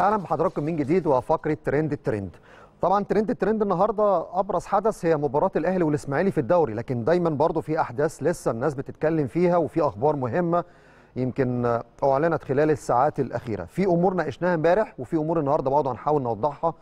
اهلا بحضراتكم من جديد وفقره ترند الترند طبعا ترند الترند النهارده ابرز حدث هي مباراه الاهلي والاسماعيلي في الدوري لكن دايما برضو في احداث لسه الناس بتتكلم فيها وفي اخبار مهمه يمكن اعلنت خلال الساعات الاخيره في امور ناقشناها امبارح وفي امور النهارده برضه هنحاول نوضحها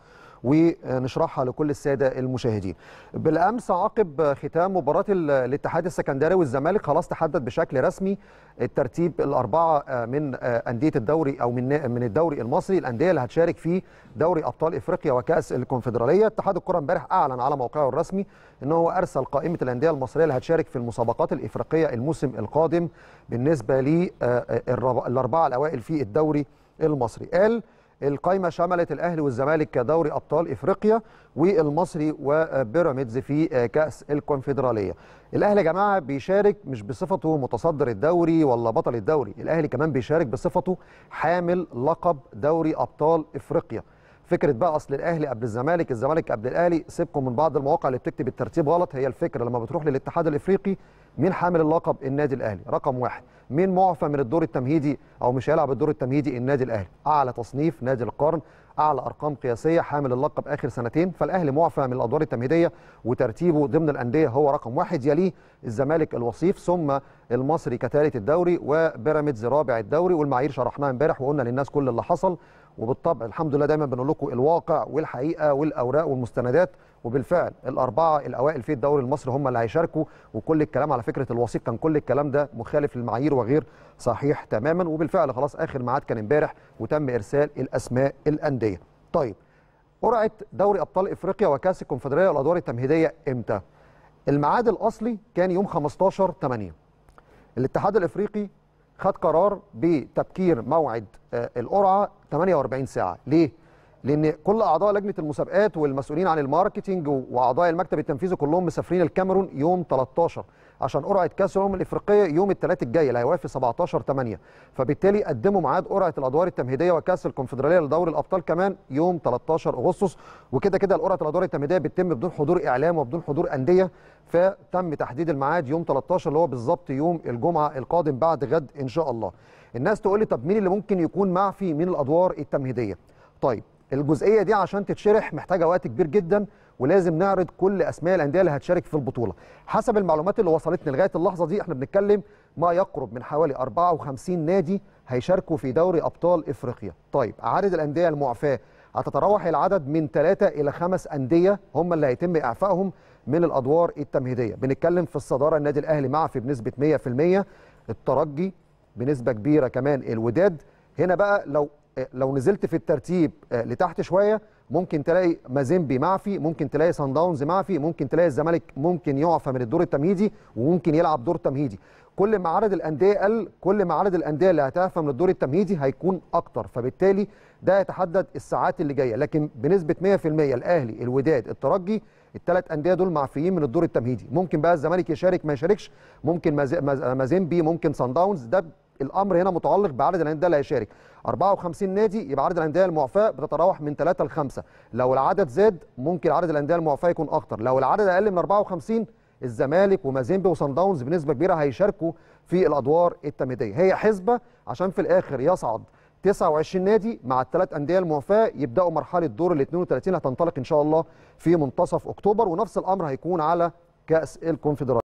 ونشرحها لكل الساده المشاهدين. بالامس عقب ختام مباراه الاتحاد السكندري والزمالك خلاص تحدد بشكل رسمي الترتيب الاربعه آه، من آه، انديه الدوري او من آه، من الدوري المصري الانديه اللي هتشارك في دوري ابطال افريقيا وكاس الكونفدراليه اتحاد الكره امبارح اعلن على موقعه الرسمي ان هو ارسل قائمه الانديه المصريه اللي هتشارك في المسابقات الافريقيه الموسم القادم بالنسبه للاربعه الاوائل في الدوري المصري قال القايمه شملت الاهلي والزمالك كدوري ابطال افريقيا والمصري وبيراميدز في كاس الكونفدراليه الاهلي يا جماعه بيشارك مش بصفته متصدر الدوري ولا بطل الدوري الاهلي كمان بيشارك بصفته حامل لقب دوري ابطال افريقيا فكره بقى اصل الاهلي قبل الزمالك الزمالك قبل الاهلي سيبكم من بعض المواقع اللي بتكتب الترتيب غلط هي الفكره لما بتروح للاتحاد الافريقي مين حامل اللقب النادي الاهلي رقم واحد مين معفى من الدور التمهيدي او مش هيلعب الدور التمهيدي النادي الاهلي اعلى تصنيف نادي القرن اعلى ارقام قياسيه حامل اللقب اخر سنتين فالاهلي معفى من الادوار التمهيديه وترتيبه ضمن الانديه هو رقم واحد يليه الزمالك الوصيف ثم المصري كثالث الدوري وبيراميدز رابع الدوري والمعايير شرحناها امبارح وقلنا للناس كل اللي حصل وبالطبع الحمد لله دايما بنقول لكم الواقع والحقيقه والاوراق والمستندات وبالفعل الاربعه الاوائل في الدوري المصري هم اللي هيشاركوا وكل الكلام على على فكره الوثيق كان كل الكلام ده مخالف للمعايير وغير صحيح تماما وبالفعل خلاص اخر ميعاد كان امبارح وتم ارسال الاسماء الانديه. طيب قرعه دوري ابطال افريقيا وكاس الكونفدراليه والادوار التمهيديه امتى؟ الميعاد الاصلي كان يوم 15 8 الاتحاد الافريقي خد قرار بتبكير موعد آه، القرعه 48 ساعه ليه؟ لان كل اعضاء لجنه المسابقات والمسؤولين عن الماركتينج واعضاء المكتب التنفيذي كلهم مسافرين الكاميرون يوم 13 عشان قرعه كاس الامم الافريقيه يوم الثلاث الجاي اللي هيوقف في 17 8 فبالتالي قدموا ميعاد قرعه الادوار التمهيديه وكاس الكونفدراليه لدوري الابطال كمان يوم 13 اغسطس وكده كده قرعه الادوار التمهيديه بتتم بدون حضور اعلام وبدون حضور انديه فتم تحديد الميعاد يوم 13 اللي هو بالظبط يوم الجمعه القادم بعد غد ان شاء الله الناس تقول لي طب مين اللي ممكن يكون معفي من الادوار التمهيديه طيب الجزئيه دي عشان تتشرح محتاجه وقت كبير جدا ولازم نعرض كل اسماء الانديه اللي هتشارك في البطوله حسب المعلومات اللي وصلتنا لغايه اللحظه دي احنا بنتكلم ما يقرب من حوالي 54 نادي هيشاركوا في دوري ابطال افريقيا طيب عدد الانديه المعفاه هتتراوح العدد من 3 الى 5 انديه هم اللي هيتم اعفائهم من الادوار التمهيديه بنتكلم في الصداره النادي الاهلي معفي بنسبه 100% الترجي بنسبه كبيره كمان الوداد هنا بقى لو لو نزلت في الترتيب آه، لتحت شويه ممكن تلاقي مازيمبي معفي ممكن تلاقي سان داونز معفي ممكن تلاقي الزمالك ممكن يعفى من الدور التمهيدي وممكن يلعب دور تمهيدي كل ما عدد الانديه قل كل ما عدد الانديه اللي هتعفى من الدور التمهيدي هيكون اكتر فبالتالي ده يتحدد الساعات اللي جايه لكن بنسبه 100% الاهلي الوداد الترجي الثلاث انديه دول معفيين من الدور التمهيدي ممكن بقى الزمالك يشارك ما يشاركش ممكن مازيمبي ممكن سان داونز ده الامر هنا متعلق بعدد الانديه اللي هيشارك 54 نادي يبقى عدد الانديه المعفاه بتتراوح من 3 ل 5 لو العدد زاد ممكن عدد الانديه المعفاه يكون اكتر لو العدد اقل من 54 الزمالك ومازيمبي وسان داونز بنسبه كبيره هيشاركوا في الادوار التمهيديه هي حسبه عشان في الاخر يصعد 29 نادي مع الثلاث انديه المعفاه يبداوا مرحله دور ال 32 هتنطلق ان شاء الله في منتصف اكتوبر ونفس الامر هيكون على كاس الكونفدراليه